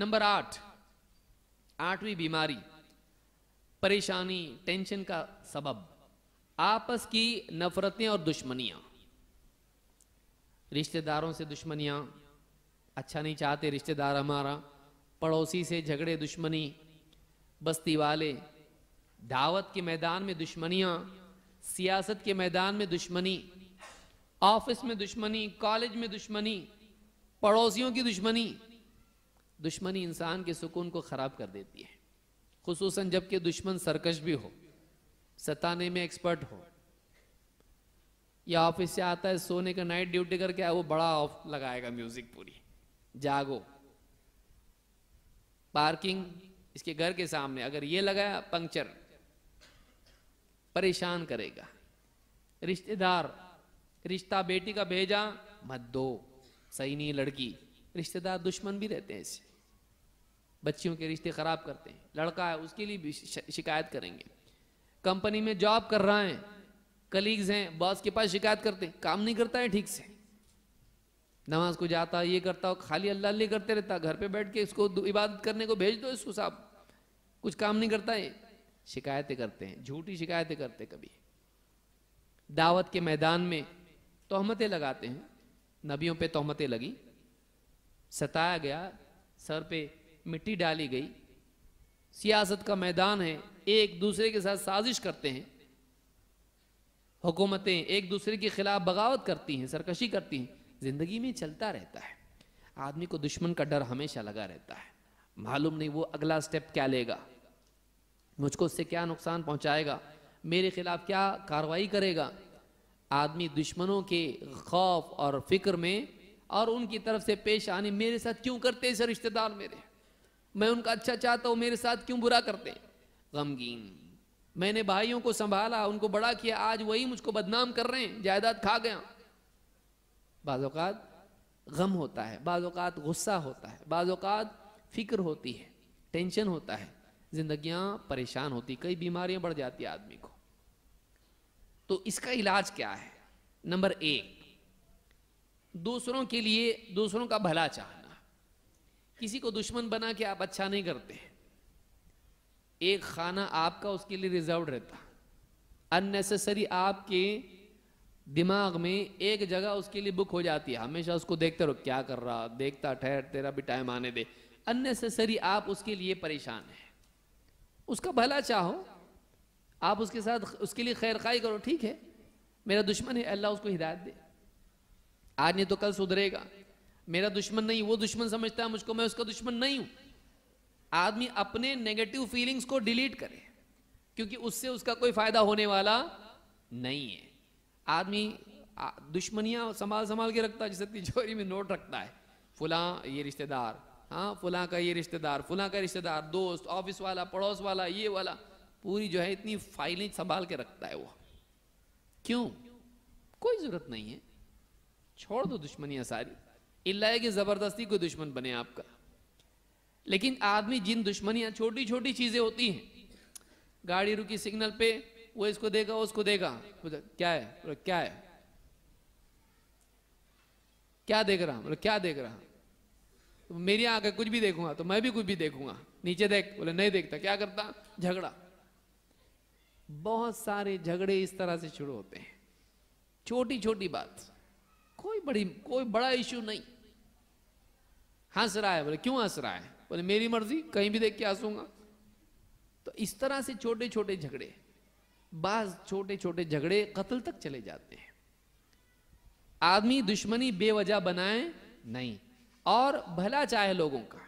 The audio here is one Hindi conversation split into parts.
नंबर आठ आठवीं बीमारी परेशानी टेंशन का सबब आपस की नफरतें और दुश्मनियां रिश्तेदारों से दुश्मनियां अच्छा नहीं चाहते रिश्तेदार हमारा पड़ोसी से झगड़े दुश्मनी बस्ती वाले दावत के मैदान में दुश्मनियां सियासत के मैदान में दुश्मनी ऑफिस में दुश्मनी कॉलेज में दुश्मनी पड़ोसियों की दुश्मनी दुश्मनी इंसान के सुकून को ख़राब कर देती है खसूस जबकि दुश्मन सरकश भी हो सताने में एक्सपर्ट हो या ऑफिस से आता है सोने का नाइट ड्यूटी करके वो बड़ा ऑफ लगाएगा म्यूजिक पूरी जागो पार्किंग इसके घर के सामने अगर ये लगाया पंक्चर परेशान करेगा रिश्तेदार रिश्ता बेटी का भेजा मत दो सही नहीं लड़की रिश्तेदार दुश्मन भी रहते हैं इससे बच्चियों के रिश्ते ख़राब करते हैं लड़का है उसके लिए भी शिकायत करेंगे कंपनी में जॉब कर रहा है कलीग्स हैं बॉस के पास शिकायत करते हैं काम नहीं करता है ठीक से नमाज को जाता ये करता हो खाली अल्लाह अल्लाह करते रहता घर पे बैठ के इसको इबादत करने को भेज दो इसको साहब कुछ काम नहीं करता है शिकायतें करते हैं झूठी शिकायतें करते कभी दावत के मैदान में तोहमतें लगाते हैं नबियों पे तोहमतें लगी सताया गया सर पे मिट्टी डाली गई सियासत का मैदान है एक दूसरे के साथ साजिश करते हैं हुकूमतें एक दूसरे के खिलाफ बगावत करती हैं सरकशी करती हैं ज़िंदगी में चलता रहता है आदमी को दुश्मन का डर हमेशा लगा रहता है मालूम नहीं वो अगला स्टेप क्या लेगा मुझको उससे क्या नुकसान पहुंचाएगा मेरे खिलाफ क्या कार्रवाई करेगा आदमी दुश्मनों के खौफ और फिक्र में और उनकी तरफ से पेश आने मेरे साथ क्यों करते हैं रिश्तेदार मेरे मैं उनका अच्छा चाहता हूँ मेरे साथ क्यों बुरा करते गमगीन मैंने भाइयों को संभाला उनको बड़ा किया आज वही मुझको बदनाम कर रहे हैं जायदाद खा गया बाज़ात गम होता है बाज़ात गुस्सा होता है बाज़ात फिक्र होती है टेंशन होता है जिंदगियां परेशान होती कई बीमारियां बढ़ जाती है आदमी को तो इसका इलाज क्या है नंबर एक दूसरों के लिए दूसरों का भला चाहना किसी को दुश्मन बना के आप अच्छा नहीं करते एक खाना आपका उसके लिए रिजर्व रहता अननेसेसरी आपके दिमाग में एक जगह उसके लिए बुक हो जाती है हमेशा उसको देखते रहो क्या कर रहा देखता ठहर तेरा भी टाइम आने दे अननेसेसरी आप उसके लिए परेशान है उसका भला चाहो आप उसके साथ उसके लिए खैर खाई करो ठीक है मेरा दुश्मन है अल्लाह उसको हिदायत दे आज नहीं तो कल सुधरेगा मेरा दुश्मन नहीं वो दुश्मन समझता है मुझको मैं उसका दुश्मन नहीं हूं आदमी अपने नेगेटिव फीलिंग्स को डिलीट करे क्योंकि उससे उसका कोई फायदा होने वाला नहीं है आदमी दुश्मनियां संभाल संभाल के रखता है जैसे तिजोरी में नोट रखता है फुला ये रिश्तेदार हाँ फुला का ये रिश्तेदार फुला का रिश्तेदार दोस्त ऑफिस वाला पड़ोस वाला ये वाला पूरी जो है इतनी फाइलें संभाल के रखता है वो क्यों कोई ज़रूरत नहीं है छोड़ दो दुश्मनियां सारी इल्ला है कि ज़बरदस्ती कोई दुश्मन बने आपका लेकिन आदमी जिन दुश्मनियां छोटी छोटी चीज़ें होती हैं गाड़ी रुकी सिग्नल पे वो इसको देगा वो उसको देगा क्या है क्या है क्या देख रहा बोलो क्या देख रहा तो मेरी आँख कुछ भी देखूंगा तो मैं भी कुछ भी देखूंगा नीचे देख बोले नहीं देखता क्या करता झगड़ा बहुत सारे झगड़े इस तरह से शुरू होते हैं छोटी छोटी बात कोई बड़ी कोई बड़ा इश्यू नहीं हंस रहा है बोले क्यों हंस रहा है बोले मेरी मर्जी कहीं भी देख के हंसूंगा तो इस तरह से छोटे छोटे झगड़े बाज छोटे छोटे झगड़े कत्ल तक चले जाते हैं आदमी दुश्मनी बेवजह बनाए नहीं और भला चाहे लोगों का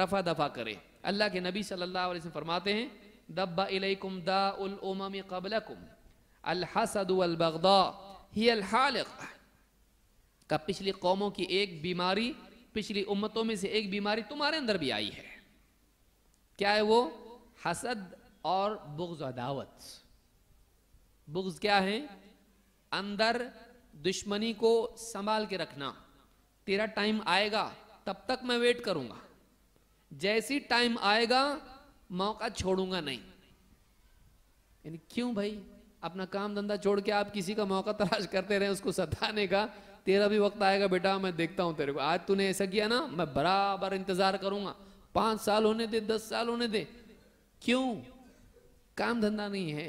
रफा दफा करे अल्लाह के नबी सल्लल्लाहु अलैहि वसल्लम फरमाते हैं दब्बा इलैकुम दाउल उमम कबलकुम अल हसद वल बगदा ही अल हालिक़ का पिछली कौमों की एक बीमारी पिछली उम्मतों में से एक बीमारी तुम्हारे अंदर भी आई है क्या है वो हसद और बुग्ज अदावत बुग्ज क्या है अंदर दुश्मनी को संभाल के रखना तेरा टाइम आएगा तब तक मैं वेट करूंगा जैसी टाइम आएगा मौका छोड़ूंगा नहीं यानी क्यों भाई अपना काम धंधा छोड़ के आप किसी का मौका तलाश करते रहे उसको सताने का तेरा भी वक्त आएगा बेटा मैं देखता हूँ तेरे को आज तूने ऐसा किया ना मैं बराबर इंतजार करूंगा पांच साल होने दे दस साल होने दे क्यों काम धंधा नहीं है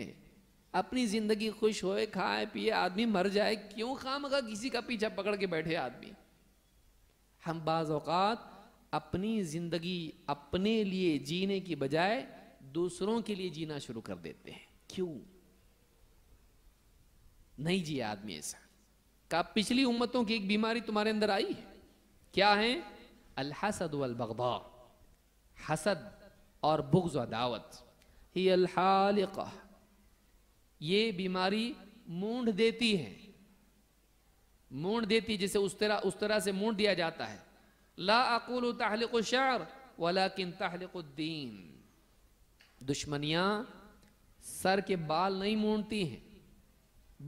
अपनी जिंदगी खुश होए खाए पिए आदमी मर जाए क्यों खाम का किसी का पीछा पकड़ के बैठे आदमी हम बाज अपनी जिंदगी अपने लिए जीने की बजाय दूसरों के लिए जीना शुरू कर देते हैं क्यों नहीं जिया आदमी ऐसा कहा पिछली उम्मतों की एक बीमारी तुम्हारे अंदर आई है क्या है अलहसद वलबगदा हसद और बुग्ज अदावत ही अलहालिक ये बीमारी मूंढ देती है मूंढ देती जिसे उस तरह उस तरह से मूंढ दिया जाता है ला अकुल तहलिक शार वलाकिन तहलिकुद्दीन दुश्मनियाँ सर के बाल नहीं मूंढती हैं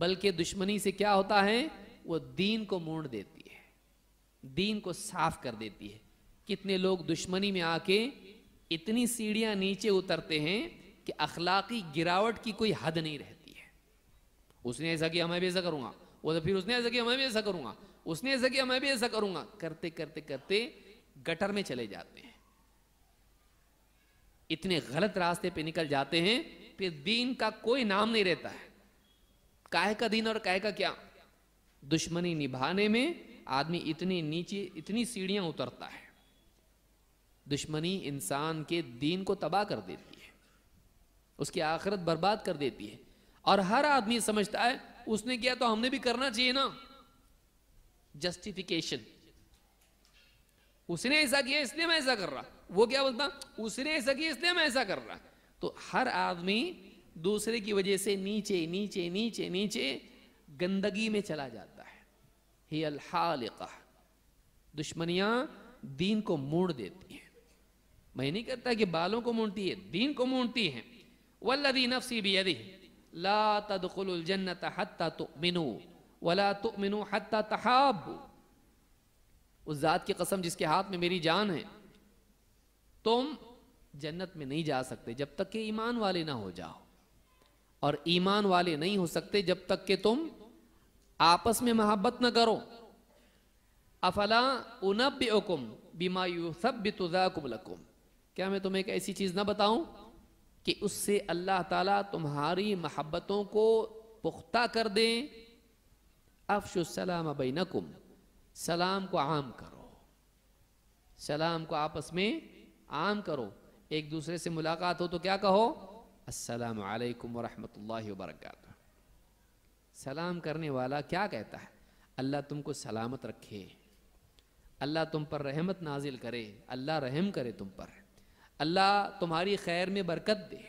बल्कि दुश्मनी से क्या होता है वो दीन को मोड़ देती है दीन को साफ कर देती है कितने लोग दुश्मनी में आके इतनी सीढ़ियां नीचे उतरते हैं कि अखलाकी गिरावट की कोई हद नहीं रहती है उसने ऐसा किया मैं भी ऐसा करूंगा वो तो फिर उसने ऐसा किया मैं भी ऐसा करूंगा उसने ऐसा किया मैं भी ऐसा करूंगा करते करते करते गटर में चले जाते हैं इतने गलत रास्ते पे निकल जाते हैं फिर दीन का कोई नाम नहीं रहता है काहे का दीन और काहे का क्या दुश्मनी निभाने में आदमी इतनी नीचे इतनी सीढ़ियां उतरता है दुश्मनी इंसान के दीन को तबाह कर देती है उसकी आखिरत बर्बाद कर देती है और हर आदमी समझता है उसने किया तो हमने भी करना चाहिए ना जस्टिफिकेशन उसने ऐसा किया इसलिए मैं ऐसा कर रहा वो क्या बोलता उसने ऐसा किया इसलिए मैं ऐसा कर रहा तो हर आदमी दूसरे की वजह से नीचे नीचे नीचे नीचे गंदगी में चला जाता ही अलहालिका दुश्मनियाँ दीन को मोड़ देती हैं मैं नहीं कहता कि बालों को मूडती है दीन को मूडती हैं वल्लदी नफसी भी यदि ला हत्ता तो मिनु वला तो मिनु हत्ता तहाब उस ज़ात की कसम जिसके हाथ में मेरी जान है तुम जन्नत में नहीं जा सकते जब तक के ईमान वाले ना हो जाओ और ईमान वाले नहीं हो सकते जब तक के तुम आपस में मोहब्बत न करो अफला उनबुम बीमा युसबितुजाकुम लकुम क्या मैं तुम्हें एक ऐसी चीज़ ना बताऊं कि उससे अल्लाह ताला तुम्हारी महब्बतों को पुख्ता कर दें अब बैनकुम सलाम को आम करो सलाम को आपस में आम करो एक दूसरे से मुलाकात हो तो क्या कहो असलकम वरहमत वर्का सलाम करने वाला क्या कहता है अल्लाह तुमको सलामत रखे अल्लाह तुम पर रहमत नाजिल करे अल्लाह रहम करे तुम पर अल्लाह तुम्हारी खैर में बरकत दे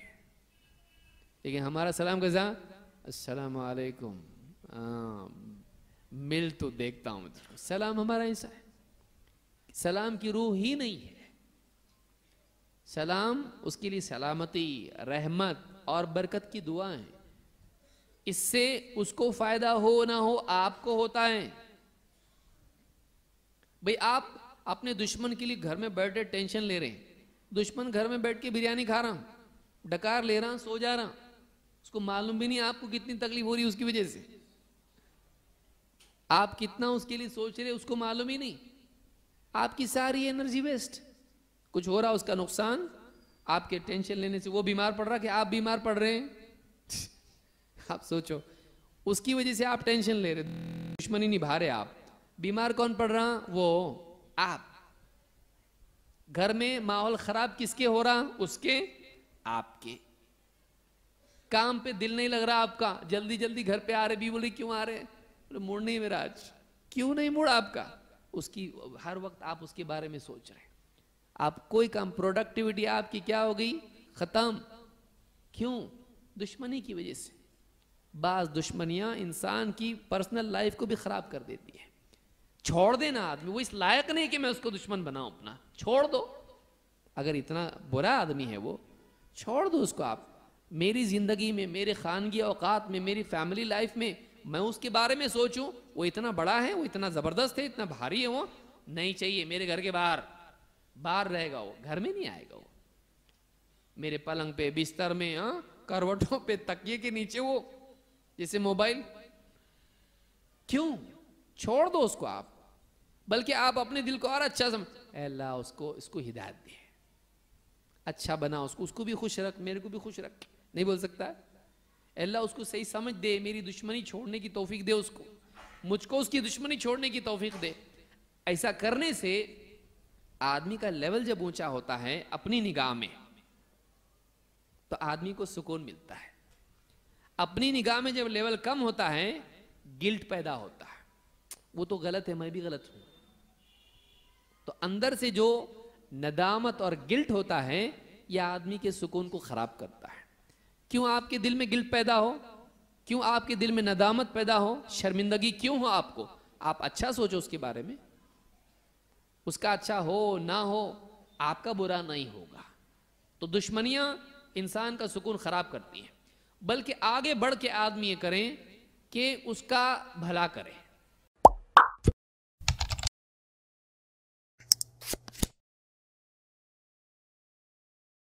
लेकिन हमारा सलाम कैसा असलकुम हाँ, मिल तो देखता हूँ सलाम हमारा ऐसा है सलाम की रूह ही नहीं है सलाम उसके लिए सलामती रहमत और बरकत की दुआ है इससे उसको फायदा हो ना हो आपको होता है भाई आप अपने दुश्मन के लिए घर में बैठे टेंशन ले रहे हैं दुश्मन घर में बैठ के बिरयानी खा रहा डकार ले रहा सो जा रहा उसको मालूम भी नहीं आपको कितनी तकलीफ हो रही उसकी वजह से आप कितना उसके लिए सोच रहे उसको मालूम ही नहीं आपकी सारी एनर्जी वेस्ट कुछ हो रहा उसका नुकसान आपके टेंशन लेने से वो बीमार पड़ रहा कि आप बीमार पड़ रहे हैं आप सोचो उसकी वजह से आप टेंशन ले रहे दुश्मनी निभा रहे आप बीमार कौन पड़ रहा वो आप घर में माहौल खराब किसके हो रहा उसके आपके काम पे दिल नहीं लग रहा आपका जल्दी जल्दी घर पे आ रहे भी बोले क्यों आ रहे बोले मुड़ नहीं मेरा आज क्यों नहीं मुड़ आपका उसकी हर वक्त आप उसके बारे में सोच रहे आप कोई काम प्रोडक्टिविटी आपकी क्या हो गई खत्म क्यों दुश्मनी की वजह से बाज़ दुश्मनियाँ इंसान की पर्सनल लाइफ को भी ख़राब कर देती है छोड़ देना आदमी वो इस लायक नहीं कि मैं उसको दुश्मन बनाऊँ अपना छोड़ दो अगर इतना बुरा आदमी है वो छोड़ दो उसको आप मेरी ज़िंदगी में मेरे खानगी अवकात में मेरी फैमिली लाइफ में मैं उसके बारे में सोचूं वो इतना बड़ा है वो इतना ज़बरदस्त है इतना भारी है वो नहीं चाहिए मेरे घर के बाहर बाहर रहेगा वो घर में नहीं आएगा वो मेरे पलंग पे बिस्तर में हाँ करवटों पे तकिए के नीचे वो जैसे मोबाइल क्यों छोड़ दो उसको आप बल्कि आप अपने दिल को और अच्छा समझ अल्लाह उसको इसको हिदायत दे अच्छा बना उसको उसको भी खुश रख मेरे को भी खुश रख नहीं बोल सकता अल्लाह उसको सही समझ दे मेरी दुश्मनी छोड़ने की तोफीक दे उसको मुझको उसकी दुश्मनी छोड़ने की तोफीक दे ऐसा करने से आदमी का लेवल जब ऊंचा होता है अपनी निगाह में तो आदमी को सुकून मिलता है अपनी निगाह में जब लेवल कम होता है गिल्ट पैदा होता है वो तो गलत है मैं भी गलत हूं तो अंदर से जो नदामत और गिल्ट होता है यह आदमी के सुकून को खराब करता है क्यों आपके दिल में गिल्ट पैदा हो क्यों आपके दिल में नदामत पैदा हो शर्मिंदगी क्यों हो आपको आप अच्छा सोचो उसके बारे में उसका अच्छा हो ना हो आपका बुरा नहीं होगा तो दुश्मनियां इंसान का सुकून खराब करती हैं बल्कि आगे बढ़ के आदमी ये करें कि उसका भला करें